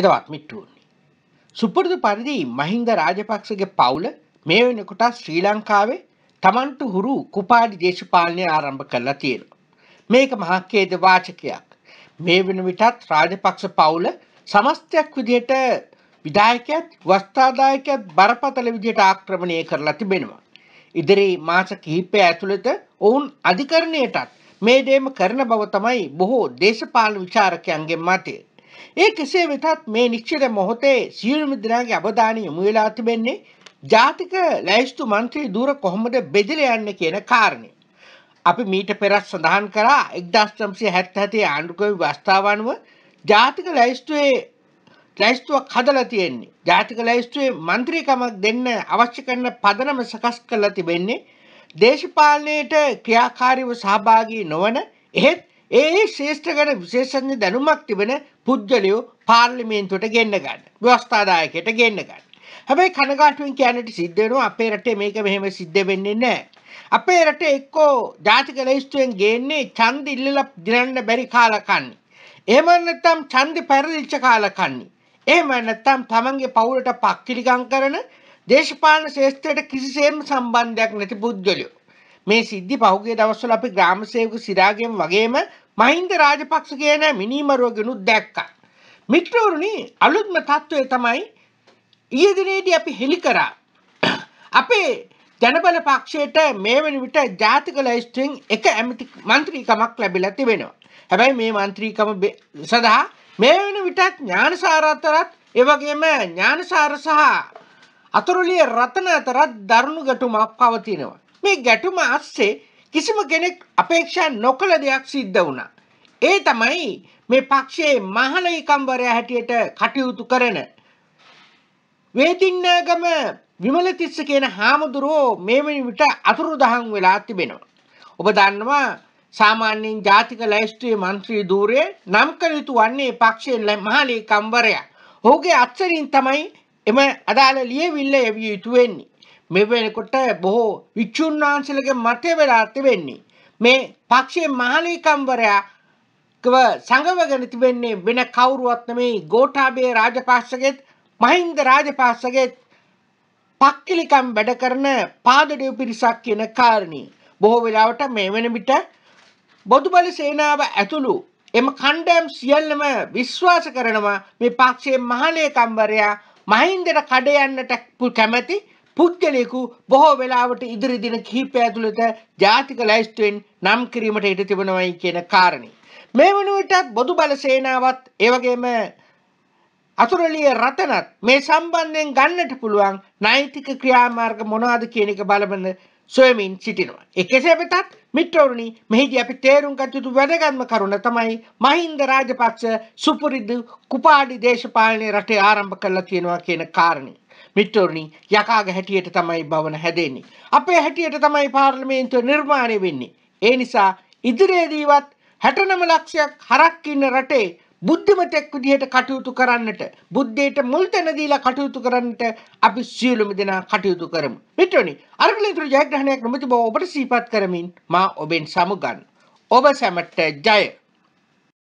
එකවත් මිට්ටුවනි. සුපුරදු පරිදි මහින්ද රාජපක්ෂගේ පවුල මේ වෙනකොට ශ්‍රී ලංකාවේ තමන්ට හුරු කුපාඩි දේශපාලනය ආරම්භ කරලා තියෙන. මේක මහක්කේද වාචකයක්. මේ වෙන විටත් රාජපක්ෂ පවුල සමස්තයක් විදියට විදායකයත් වස්ථාදායකත් බරපතල විදියට ආක්‍රමණය කරලා තිබෙනවා. ඉදිරි මාස කිහිපය ඇතුළත ඔවුන් අධිකරණයටත් මේ දේම කරන බව තමයි බොහෝ දේශපාලන විචාරකයන්ගේ මතය. ඒ කෙසේ වෙතත් මේ නික්ෂර මොහොතේ සියලුම දෙනාගේ අවධානය යොමු වෙලා තිබෙන්නේ ජාතික ලැයිස්තු මන්ත්‍රී දුර කොහොමද බෙදල යන්න කියන කාරණය. අපි මීට පෙරත් සඳහන් කරා එක්දස්ටම්සිය හැත් හැතේ ආණ්ඩුකවි වස්ථාවනුව ජාතික ලැයිස්තුවේ ලැයිස්තුවක් හදල තියෙන්නේ ජාතික ලැයිස්තුවේ මන්ත්‍රීකමක් දෙන්න අවශ්‍ය කරන පදනම සකස් කරලා තිබෙන්නේ දේශපාලනයට ක්‍රියාකාරීව සහභාගී නොවන එහෙත් ඒ ශේෂ්ත්‍රකට විශේෂඥ දැනුමක් තිබෙන පුද්ගලයෝ පාර්ලිමේන්තුවට ගෙන්න්න ගන්න ව්‍යවස්ථාදායකට ගෙන්න්න ගන්න හැබැයි කනගාටුවෙන් කියන්නට සිද්ධනවා අපේ රටේ මේක මෙහෙම සිද්ධ වෙන්නේ නෑ අපේ රට එක්කෝ ජාතික ලේස්තුවෙන් ගේන්නේ චන්ද ඉල්ලල දිරන්න බැරි කාලකන්නේ එමනතම් චන්ද පැරදිච්ච කාලකන්නේ ඒම නැත්තම් තමන්ගේ පවුලට පක්කිලිකං කරන දේශපාලන ශේෂත්‍රයට කිසිසේම සම්බන්ධයක් නැති පුද්ගලයෝ මේ සිද්ධි පහුගේ දවස්වල අපි ග්‍රාමසේවක සිරාගෙන් වගේම මහින්ද රාජපක්ෂ කියන මිනිමරුවගෙනුත් දැක්ක. මිත්‍රවරුණි අලුත්ම තත්ත්වය තමයි ඊයදිනේදී අපි හෙළි කරා. අපේ ජනබල පක්ෂයට මේ වනි විට ජාතික ලයිස්ට්‍රිං එක ඇමති මන්ත්‍රීකමක් ලැබිලා තිබෙනවා. හැබැයි මේ මන්ත්‍රීකම සඳහා මේ වෙන විටත් ඥානසාරතරත් එවගේම ඥානසාර සහ අතුරුලිය රතන අතරත් දරුණු ගැටුමක් පවතිනවා. මේ ගැටුම අස්සේ කිසිම කෙනෙක් අපේක්ෂා නොකළ දෙයක් සිද්ධ වුණා. ඒ තමයි මේ පක්ෂයේ මහල එකම්වරයා හැටියට කටයුතු කරන වේතින්නගම විමලතිස්ස කියන හාමුදුරුවෝ මේ වෙනිවිට අතුරුදහන් වෙලා තිබෙනවා. ඔබ දන්නවා සාමාන්‍යයෙන් ජාතික ලැයිස්තුවේ මන්ත්‍රී ධූරය නම් කළ යුතු වන්නේ පක්ෂයේ මහලේ කම්වරයා. ඔහුගේ අත්සරින් තමයි එම අදාළ ලියවිල්ල එවිය යුතු වෙන්නේ. මේ වෙනකොට බොහෝ වික්ෂුන් වහන්සේලගේ මතය වෙලා තිබෙන්නේ. මේ පක්ෂයේ මහලේකම්වරයාව සංගවගෙන තිබෙන්නේ වෙන කවුරුවත් නෙමෙයි ගෝඨාභය රාජපක්ෂගෙත් මහින්ද රාජපක්ෂගෙත් පක්කිලිකම් වැඩ කරන පාදඩය පිරිසක් කියන කාරණේ. බොහෝ වෙලාවට මේ වෙන විට බොදුබල සේනාව ඇතුළු එම කණ්ඩෑම් සියල්ලම විශ්වාස කරනවා මේ පක්ෂයේ මහලේකම්වරයා මහින්දට කඩ යන්නට කැමැති පුද්ගලයෙකු බොහෝ වෙලාවට ඉදිරි දින කිහිපය ඇතුළත ජාතික ලැයිස්තුවෙන් නම් කිරීමට ඉඩ තිබෙනවයි කියන කාරණේ. මේ වෙනුවටත් බොදු බල සේනාවත් ඒවගේම අතුරලිය රතනත් මේ සම්බන්ධයෙන් ගන්නට පුළුවන් නෛතික ක්‍රියාමාර්ග මොනවාද කියන එක බලබඳ සොයමින් සිටිනවා. එකසේ වෙතත් මිත්‍රවරුණි මෙහිදී අපි තේරුම් ගත යුතු වැදගත්ම කරුණ තමයි මහින්ද රාජපක්ෂ සුපුරිදු කුපාඩි දේශපාලනය රටේ ආරම්භ කරලා තියෙනවා කියන කාරණේ. මිට්ටෝරණී යකාග හැටියට තමයි භවන හැදෙන්නේ. අපේ හැටියට තමයි පාර්ලිමේන්තුව නිර්මාණය වෙන්නේ. ඒ නිසා ඉදිරියේදීවත් හැටනම ලක්ෂයක් හරක් ඉන්න රටේ බුද්ධිමතෙක් විදිහට කටයුතු කරන්නට බුද්ධයට මුල් තැන දීලා කටයුතු කරන්නට අපි සියලුම දෙනා කටයුතු කරමු. මිත්‍රනි, අරගලතුරු ජයග්‍රහණයක් නොමැති බව ඔබට සිහිපත් කරමින් මා ඔබෙන් සමුගන්. ඔබ සැමට ජය.